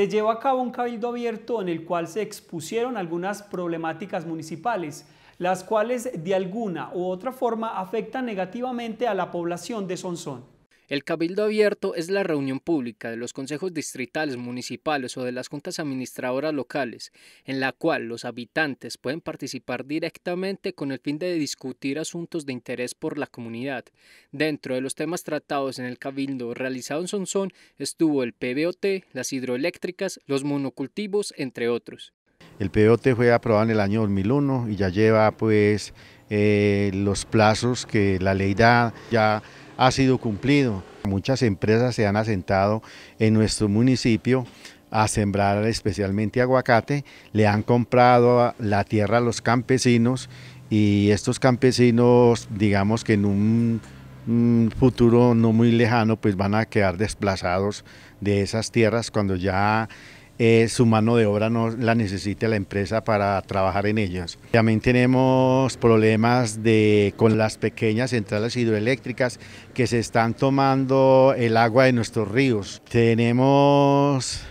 Se llevó a cabo un cabildo abierto en el cual se expusieron algunas problemáticas municipales, las cuales de alguna u otra forma afectan negativamente a la población de Sonsón. El cabildo abierto es la reunión pública de los consejos distritales, municipales o de las juntas administradoras locales, en la cual los habitantes pueden participar directamente con el fin de discutir asuntos de interés por la comunidad. Dentro de los temas tratados en el cabildo realizado en Sonsón estuvo el PBOT, las hidroeléctricas, los monocultivos, entre otros. El PBOT fue aprobado en el año 2001 y ya lleva pues eh, los plazos que la ley da ya ha sido cumplido. Muchas empresas se han asentado en nuestro municipio a sembrar especialmente aguacate, le han comprado la tierra a los campesinos y estos campesinos, digamos que en un un futuro no muy lejano, pues van a quedar desplazados de esas tierras cuando ya eh, su mano de obra no la necesite la empresa para trabajar en ellas. También tenemos problemas de, con las pequeñas centrales hidroeléctricas que se están tomando el agua de nuestros ríos. Tenemos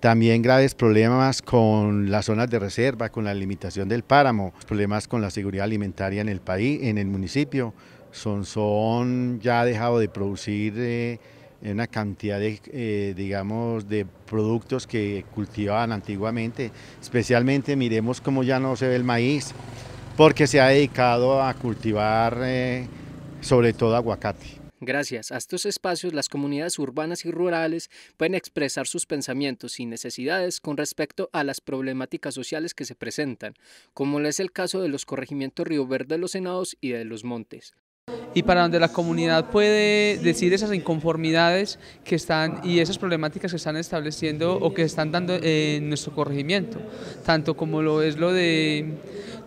también graves problemas con las zonas de reserva, con la limitación del páramo, problemas con la seguridad alimentaria en el país, en el municipio. Son, son ya ha dejado de producir... Eh, una cantidad de, eh, digamos, de productos que cultivaban antiguamente. Especialmente miremos cómo ya no se ve el maíz, porque se ha dedicado a cultivar eh, sobre todo aguacate. Gracias a estos espacios, las comunidades urbanas y rurales pueden expresar sus pensamientos y necesidades con respecto a las problemáticas sociales que se presentan, como es el caso de los corregimientos Río Verde de los Senados y de los Montes y para donde la comunidad puede decir esas inconformidades que están y esas problemáticas que están estableciendo o que están dando en nuestro corregimiento, tanto como lo es lo de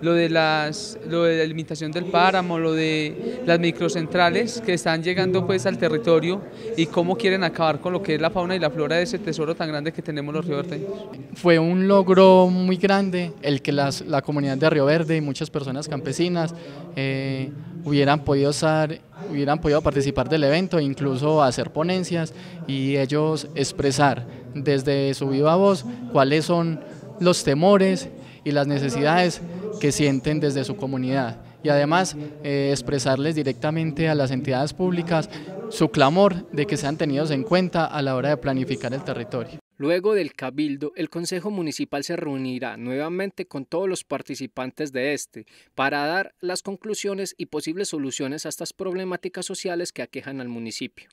lo de las lo de la limitación del páramo, lo de las microcentrales que están llegando pues al territorio y cómo quieren acabar con lo que es la fauna y la flora de ese tesoro tan grande que tenemos los rioverdeños. Fue un logro muy grande el que las, la comunidad de Río Verde y muchas personas campesinas eh, hubieran podido estar, hubieran podido participar del evento, incluso hacer ponencias y ellos expresar desde su viva voz cuáles son los temores y las necesidades que sienten desde su comunidad y además eh, expresarles directamente a las entidades públicas su clamor de que sean tenidos en cuenta a la hora de planificar el territorio. Luego del cabildo, el Consejo Municipal se reunirá nuevamente con todos los participantes de este para dar las conclusiones y posibles soluciones a estas problemáticas sociales que aquejan al municipio.